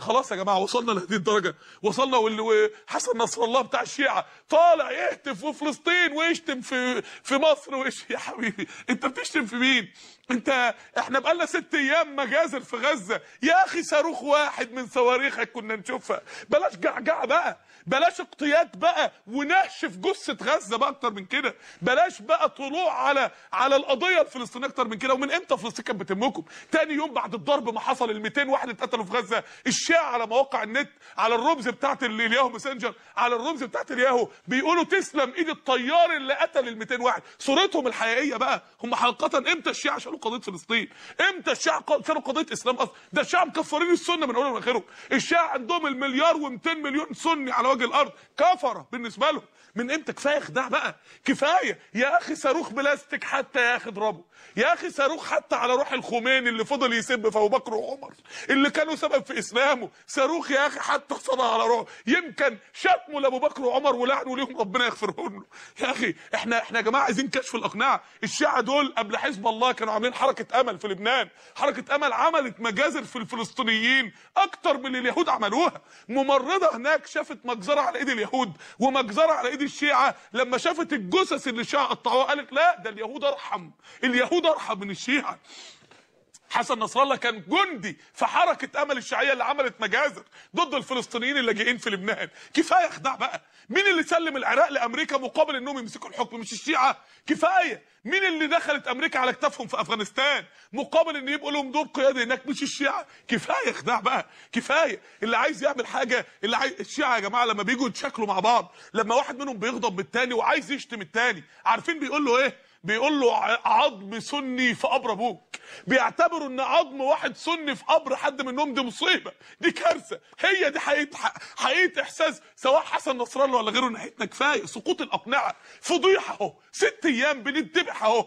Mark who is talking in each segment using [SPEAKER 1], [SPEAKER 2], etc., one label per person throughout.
[SPEAKER 1] خلاص يا جماعه وصلنا لهذه الدرجه وصلنا وحسن نصر الله بتاع الشيعه طالع يهتف في فلسطين ويشتم في في مصر ويش يا حبيبي انت بتشتم في مين انت احنا بقالنا ست ايام مجازر في غزه يا اخي صاروخ واحد من صواريخك كنا نشوفها بلاش جعجعه بقى بلاش اقتياد بقى ونهش في جثه غزه بقى اكتر من كده بلاش بقى طلوع على على القضيه الفلسطينيه اكتر من كده ومن امتى فلسطين كانت بتهمكم تاني يوم بعد الضرب ما حصل ال 200 واحد اتقتلوا في غزه الشيعة على مواقع النت على الرمز بتاعت الياهو ماسنجر على الرمز بتاعت الياهو بيقولوا تسلم ايد الطيار اللي قتل ال 200 واحد صورتهم الحقيقيه بقى هم حقيقه امتى الشيعة عشان كفروا قضيه فلسطين امتى الشيعه كفروا قضيه اسلام اصلا ده الشيعه مكفرين السنه من اولهم لاخرهم الشيعه عندهم المليار و200 مليون سني على وجه الارض كفره بالنسبه لهم من امتى كفايه خداع بقى كفايه يا اخي صاروخ بلاستيك حتى يا اخي اضربه يا اخي صاروخ حتى على روح الخميني اللي فضل يسب في ابو بكر وعمر اللي كانوا سبب في اسلامه صاروخ يا اخي حتى صدى على روحه يمكن شتمه لابو بكر وعمر ولعنه ليهم ربنا يغفرهم له يا اخي احنا احنا يا جماعه عايزين كشف الاقناع الشيعه دول قبل حزب الله كانوا عاملين وبعدين حركه امل في لبنان حركه امل عملت مجازر في الفلسطينيين اكتر من اللي اليهود عملوها ممرضه هناك شافت مجزره على ايد اليهود ومجزره على ايد الشيعه لما شافت الجثث اللي الشيعه قطعوها قالت لا ده اليهود ارحم اليهود ارحم من الشيعه حسن نصر الله كان جندي في حركه امل الشيعيه اللي عملت مجازر ضد الفلسطينيين اللاجئين في لبنان كفايه خداع بقى مين اللي سلم العراق لامريكا مقابل انهم يمسكوا الحكم مش الشيعه كفايه مين اللي دخلت امريكا على كتافهم في افغانستان مقابل ان يبقوا لهم دور قيادي هناك مش الشيعه كفايه خداع بقى كفايه اللي عايز يعمل حاجه اللي عايز الشيعه يا جماعه لما بيجوا يتشكلوا مع بعض لما واحد منهم بيغضب بالتاني وعايز يشتم التاني عارفين بيقول له ايه بيقول له عظم سني في قبر بوك. بيعتبروا ان عظم واحد سني في قبر حد منهم دي مصيبه دي كارثه هي دي حقيقه حقيقه احساس سواء حسن نصر الله ولا غيره ناحيتنا كفايه سقوط الاقنعه فضيحه اهو ست ايام بنتذبح اهو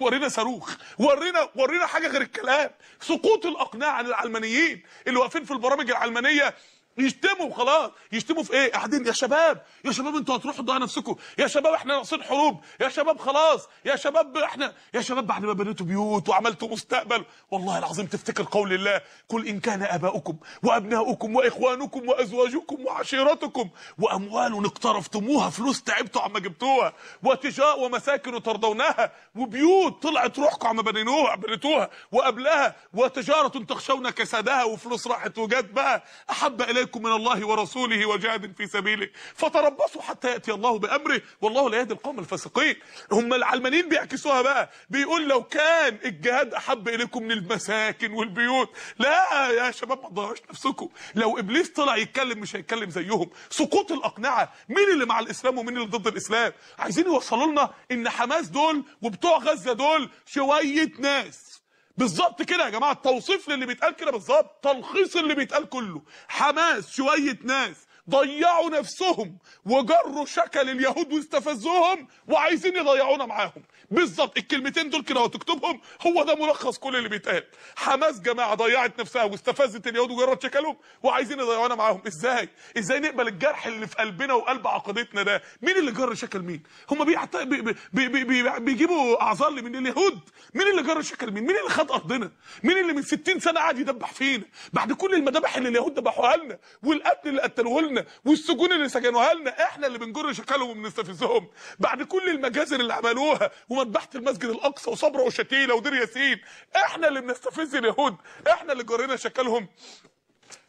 [SPEAKER 1] ورينا صاروخ ورينا ورينا حاجه غير الكلام سقوط الاقنعه عن العلمانيين اللي واقفين في البرامج العلمانيه يشتموا وخلاص يشتموا في ايه قاعدين يا شباب يا شباب انتوا هتروحوا تضيعوا نفسكم يا شباب احنا ناقصين حروب يا شباب خلاص يا شباب احنا يا شباب بعد ما بنيتوا بيوت وعملتوا مستقبل والله العظيم تفتكر قول الله قل ان كان اباؤكم وابناؤكم واخوانكم وازواجكم وعشيرتكم واموال اقترفتموها فلوس تعبتوا عما جبتوها وتجار ومساكن ترضونها وبيوت طلعت روحكم عما بنينوها بنيتوها وقبلها وتجاره تخشون كسادها وفلوس راحت وجت بقى احب الى إليكم من الله ورسوله وجاهد في سبيله فتربصوا حتى يأتي الله بأمره والله لا يهدي القوم الفاسقين هم العلمانيين بيعكسوها بقى بيقول لو كان الجهاد أحب إليكم من المساكن والبيوت لا يا شباب ما تضيعوش نفسكم لو إبليس طلع يتكلم مش هيتكلم زيهم سقوط الأقنعة مين اللي مع الإسلام ومين اللي ضد الإسلام عايزين يوصلوا لنا إن حماس دول وبتوع غزة دول شوية ناس بالظبط كده يا جماعه التوصيف للي بيتقال كده بالظبط تلخيص اللي بيتقال كله حماس شويه ناس ضيعوا نفسهم وجروا شكل اليهود واستفزوهم وعايزين يضيعونا معاهم بالظبط الكلمتين دول كده وتكتبهم هو ده ملخص كل اللي بيتقال حماس جماعه ضيعت نفسها واستفزت اليهود وجرت شكلهم وعايزين يضيعونا معاهم ازاي ازاي نقبل الجرح اللي في قلبنا وقلب عقيدتنا ده مين اللي جر شكل مين هم بيعت... بي... بي... بي... بي... بيجيبوا اعذار من اليهود مين اللي جر شكل مين مين اللي خد ارضنا مين اللي من 60 سنه قعد يدبح فينا بعد كل المذابح اللي اليهود ذبحوها لنا والقتل اللي قتلوه لنا لنا والسجون اللي سجنوها لنا احنا اللي بنجر شكلهم وبنستفزهم بعد كل المجازر اللي عملوها ومذبحه المسجد الاقصى وصبره وشتيله ودير ياسين احنا اللي بنستفز اليهود احنا اللي جرينا شكلهم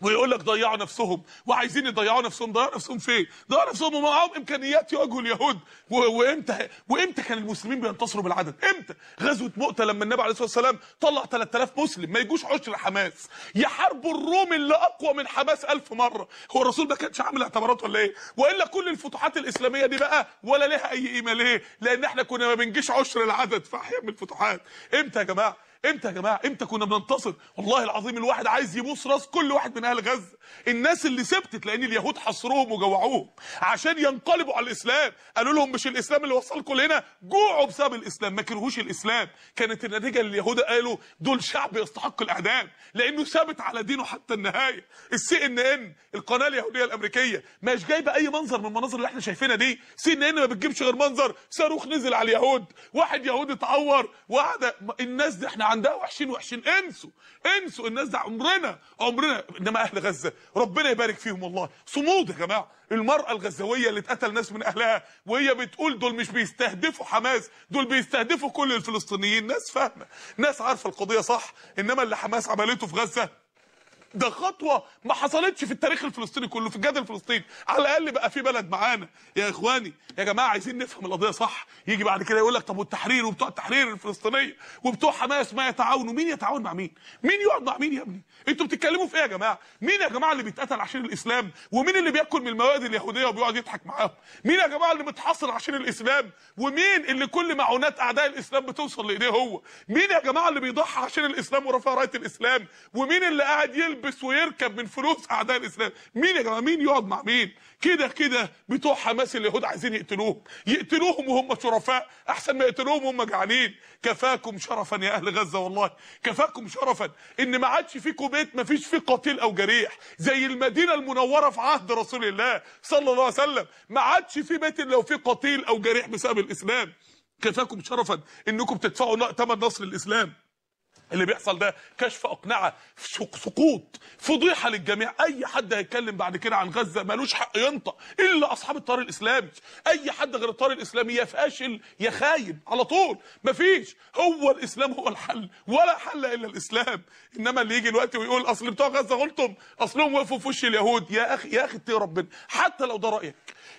[SPEAKER 1] ويقول لك ضيعوا نفسهم وعايزين يضيعوا نفسهم ضيعوا نفسهم فين ضيعوا نفسهم ومعاهم امكانيات يواجهوا اليهود وامتى وامتى كان المسلمين بينتصروا بالعدد امتى غزوه مؤته لما النبي عليه الصلاه والسلام طلع 3000 مسلم ما يجوش عشر حماس يحاربوا الروم اللي اقوى من حماس 1000 مره هو الرسول ما كانش عامل اعتبارات ولا ايه والا كل الفتوحات الاسلاميه دي بقى ولا لها اي قيمه ليه لان احنا كنا ما بنجيش عشر العدد في احيان من الفتوحات امتى يا جماعه امتى يا جماعه امتى كنا بننتصر والله العظيم الواحد عايز يبوس راس كل واحد من اهل غزه الناس اللي سبتت لان اليهود حصروهم وجوعوهم عشان ينقلبوا على الاسلام قالوا لهم مش الاسلام اللي وصلكم لهنا جوعوا بسبب الاسلام ما كرهوش الاسلام كانت النتيجه اللي اليهود قالوا دول شعب يستحق الاعدام لانه ثابت على دينه حتى النهايه السي ان ان القناه اليهوديه الامريكيه مش جايبه اي منظر من المناظر اللي احنا شايفينها دي سي ان ان ما بتجيبش غير منظر صاروخ نزل على اليهود واحد يهودي اتعور وقعد الناس دي احنا عندها وحشين وحشين انسوا انسوا الناس ده عمرنا عمرنا انما اهل غزه ربنا يبارك فيهم والله صمود يا جماعه المراه الغزاويه اللي اتقتل ناس من اهلها وهي بتقول دول مش بيستهدفوا حماس دول بيستهدفوا كل الفلسطينيين ناس فاهمه ناس عارفه القضيه صح انما اللي حماس عملته في غزه ده خطوه ما حصلتش في التاريخ الفلسطيني كله في الجدل الفلسطيني على الاقل بقى في بلد معانا يا اخواني يا جماعه عايزين نفهم القضيه صح يجي بعد كده يقول لك طب والتحرير وبتوع التحرير الفلسطينيه وبتوع حماس ما يتعاونوا مين يتعاون مع مين مين يقعد مع مين يا ابني انتوا بتتكلموا في ايه يا جماعه مين يا جماعه اللي بيتقتل عشان الاسلام ومين اللي بياكل من المواد اليهوديه وبيقعد يضحك معاهم مين يا جماعه اللي متحصر عشان الاسلام ومين اللي كل معونات اعداء الاسلام بتوصل لايديه هو مين يا جماعه اللي بيضحي عشان الاسلام ورفاهيه الاسلام ومين اللي قاعد يلبس يلبس ويركب من فلوس اعداء الاسلام مين يا جماعه مين يقعد مع مين كده كده بتوع حماس اليهود عايزين يقتلوهم يقتلوهم وهم شرفاء احسن ما يقتلوهم وهم جعانين كفاكم شرفا يا اهل غزه والله كفاكم شرفا ان ما عادش فيكم بيت ما فيش فيه قتيل او جريح زي المدينه المنوره في عهد رسول الله صلى الله عليه وسلم ما عادش في بيت لو فيه قتيل او جريح بسبب الاسلام كفاكم شرفا انكم تدفعوا ثمن نصر الاسلام اللي بيحصل ده كشف اقنعه سقوط فضيحه للجميع اي حد هيتكلم بعد كده عن غزه ملوش حق ينطق الا اصحاب الطار الاسلامي اي حد غير الطار الاسلامي يا فاشل يا خاين على طول مفيش هو الاسلام هو الحل ولا حل الا الاسلام انما اللي يجي الوقت ويقول اصل بتوع غزه قلتم اصلهم وقفوا في وش اليهود يا اخي يا اخي اتقي ربنا حتى لو ده رايك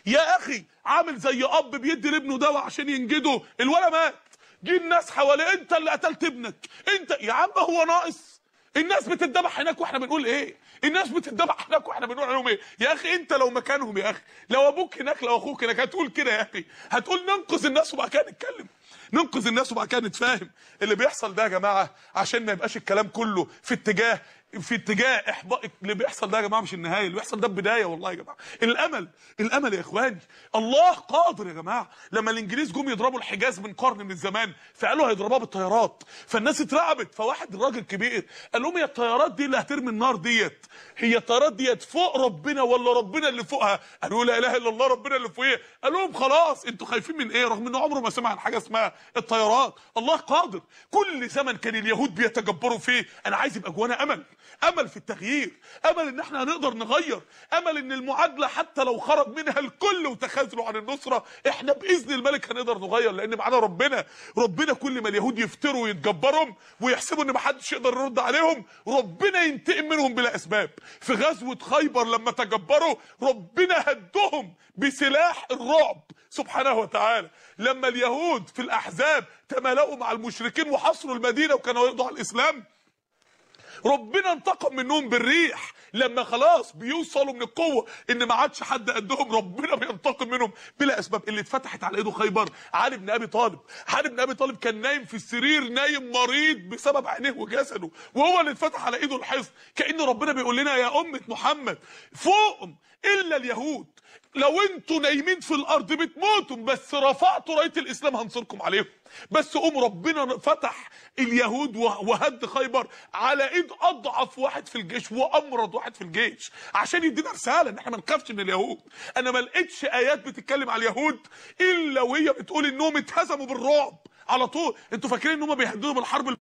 [SPEAKER 1] يا اخي عامل زي اب بيدي لابنه دواء عشان ينجده الولد مات جه الناس حواليه انت اللي قتلت ابنك انت يا عم هو ناقص الناس بتتذبح هناك واحنا بنقول ايه الناس بتتذبح هناك واحنا بنقول عليهم ايه يا اخي انت لو مكانهم يا اخي لو ابوك هناك لو اخوك هناك هتقول كده يا اخي هتقول ننقذ الناس وبعد كده نتكلم ننقذ الناس وبعد كده نتفاهم اللي بيحصل ده يا جماعه عشان ما يبقاش الكلام كله في اتجاه في اتجاه احباط اللي بيحصل ده يا جماعه مش النهايه اللي بيحصل ده البدايه والله يا جماعه الامل الامل يا اخواني الله قادر يا جماعه لما الانجليز جم يضربوا الحجاز من قرن من الزمان فقالوا هيضربوها بالطيارات فالناس اترعبت فواحد الراجل كبير قال لهم يا الطيارات دي اللي هترمي النار ديت هي الطيارات ديت فوق ربنا ولا ربنا اللي فوقها قالوا لا اله الا الله ربنا اللي فوقيه قال لهم خلاص انتوا خايفين من ايه رغم انه عمره ما سمع عن حاجه اسمها الطيارات الله قادر كل زمن كان اليهود بيتجبروا فيه انا عايز يبقى جوانا امل امل في التغيير امل ان احنا هنقدر نغير امل ان المعادله حتى لو خرج منها الكل وتخاذلوا عن النصره احنا باذن الملك هنقدر نغير لان معانا ربنا ربنا كل ما اليهود يفتروا ويتجبرهم ويحسبوا ان محدش يقدر يرد عليهم ربنا ينتقم منهم بلا اسباب في غزوه خيبر لما تجبروا ربنا هدهم بسلاح الرعب سبحانه وتعالى لما اليهود في الاحزاب تمالؤوا مع المشركين وحصروا المدينه وكانوا يقضوا على الاسلام ربنا انتقم منهم بالريح لما خلاص بيوصلوا من القوه ان ما عادش حد قدهم ربنا بينتقم منهم بلا اسباب اللي اتفتحت على ايده خيبر علي بن ابي طالب علي بن ابي طالب كان نايم في السرير نايم مريض بسبب عينيه وجسده وهو اللي اتفتح على ايده الحصن كان ربنا بيقول لنا يا امه محمد فوق الا اليهود لو انتوا نايمين في الارض بتموتوا بس رفعتوا رايه الاسلام هنصركم عليهم بس قوم ربنا فتح اليهود وهد خيبر على ايد اضعف واحد في الجيش وامرض واحد في الجيش عشان يدينا رساله ان احنا ما نخافش من اليهود انا ما لقيتش ايات بتتكلم على اليهود الا وهي بتقول انهم اتهزموا بالرعب على طول انتوا فاكرين انهم بيهددوا بالحرب